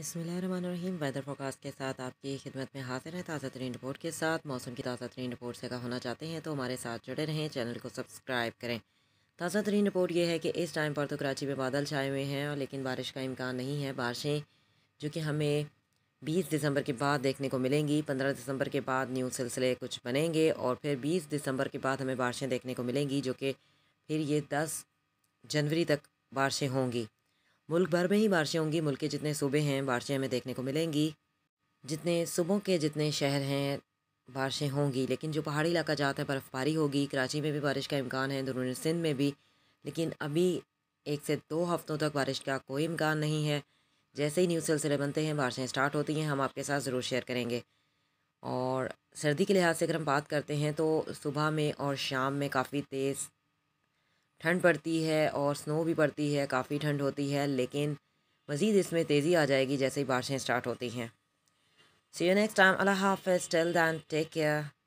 बसमीम weather forecast के साथ आपकी खिदमत में हाजिर है ताज़ा तरीन रिपोर्ट के साथ मौसम की ताज़ा तरीन रिपोर्ट से अगर होना चाहते हैं तो हमारे साथ जुड़े रहें चैनल को सब्सक्राइब करें ताज़ा तरीन रिपोर्ट ये है कि इस टाइम पर तो कराची में बादल छाए हुए हैं और लेकिन बारिश का इम्कान नहीं है बारिशें जो कि हमें बीस दिसंबर के बाद देखने को मिलेंगी पंद्रह दिसंबर के बाद न्यू सिलसिले कुछ बनेंगे और फिर बीस दिसंबर के बाद हमें बारिशें देखने को मिलेंगी जो कि फिर ये दस जनवरी तक बारिशें होंगी मुल्क भर में ही बारिशें होंगी मुल्क के जितने सूबे हैं बारिशें हमें देखने को मिलेंगी जितने सूबों के जितने शहर हैं बारिशें होंगी लेकिन जो पहाड़ी इलाका जाता है बर्फ़बारी होगी कराची में भी बारिश का इम्कान है दुरून सिंध में भी लेकिन अभी एक से दो हफ्तों तक बारिश का कोई इम्कान नहीं है जैसे ही न्यूज़ सिलसिले बनते हैं बारिशें स्टार्ट होती हैं हम आपके साथ ज़रूर शेयर करेंगे और सर्दी के लिहाज से अगर हम बात करते हैं तो सुबह में और शाम में काफ़ी तेज़ ठंड पड़ती है और स्नो भी पड़ती है काफ़ी ठंड होती है लेकिन मज़ीद इसमें तेज़ी आ जाएगी जैसे ही बारिशें स्टार्ट होती हैं see you next time Allah हाफ टेल दैन टेक केयर